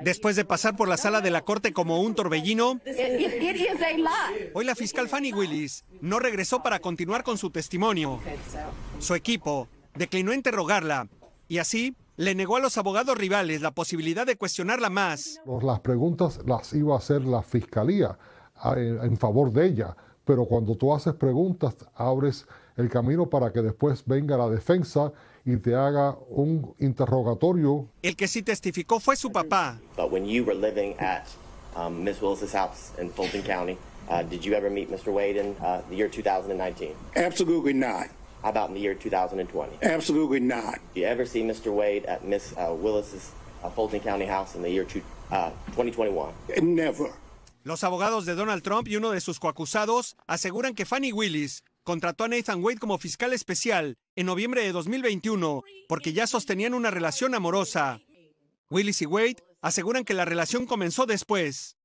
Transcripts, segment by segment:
Después de pasar por la sala de la corte como un torbellino, hoy la fiscal Fanny Willis no regresó para continuar con su testimonio. Su equipo declinó interrogarla y así le negó a los abogados rivales la posibilidad de cuestionarla más. Las preguntas las iba a hacer la fiscalía ah, en favor de ella pero cuando tú haces preguntas, abres el camino para que después venga la defensa y te haga un interrogatorio. El que sí testificó fue su papá. But when you were living at um, Miss Willis's house in Fulton County, uh, did you ever meet Mr. Wade in uh, the year 2019? Absolutely not. How about in the year 2020? Absolutely not. you ever see Mr. Wade at Miss uh, Willis's uh, Fulton County house in the year two, 2021? Uh, Never. Los abogados de Donald Trump y uno de sus coacusados aseguran que Fanny Willis contrató a Nathan Wade como fiscal especial en noviembre de 2021 porque ya sostenían una relación amorosa. Willis y Wade aseguran que la relación comenzó después.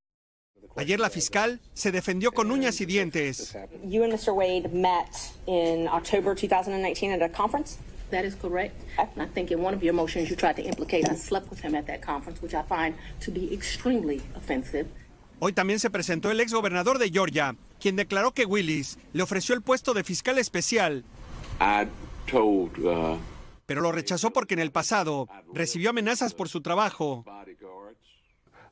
Ayer la fiscal se defendió con uñas y dientes. You and Mr. Wade met in October 2019 at a conference. That is correct. I think in one of your motions you tried to implicate I slept with him at that conference, which I find to be extremely offensive. Hoy también se presentó el ex gobernador de Georgia, quien declaró que Willis le ofreció el puesto de fiscal especial. Uh, Pero lo rechazó porque en el pasado recibió amenazas por su trabajo.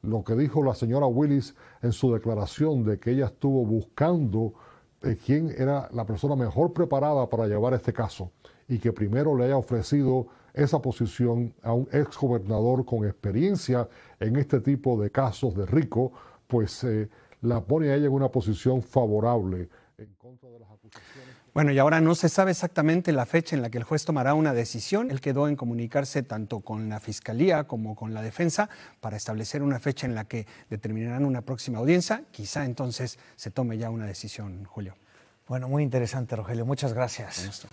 Lo que dijo la señora Willis en su declaración de que ella estuvo buscando eh, quién era la persona mejor preparada para llevar este caso y que primero le haya ofrecido esa posición a un ex gobernador con experiencia en este tipo de casos de rico pues eh, la pone a ella en una posición favorable en contra de las acusaciones. Bueno, y ahora no se sabe exactamente la fecha en la que el juez tomará una decisión. Él quedó en comunicarse tanto con la Fiscalía como con la defensa para establecer una fecha en la que determinarán una próxima audiencia. Quizá entonces se tome ya una decisión, Julio. Bueno, muy interesante, Rogelio. Muchas gracias.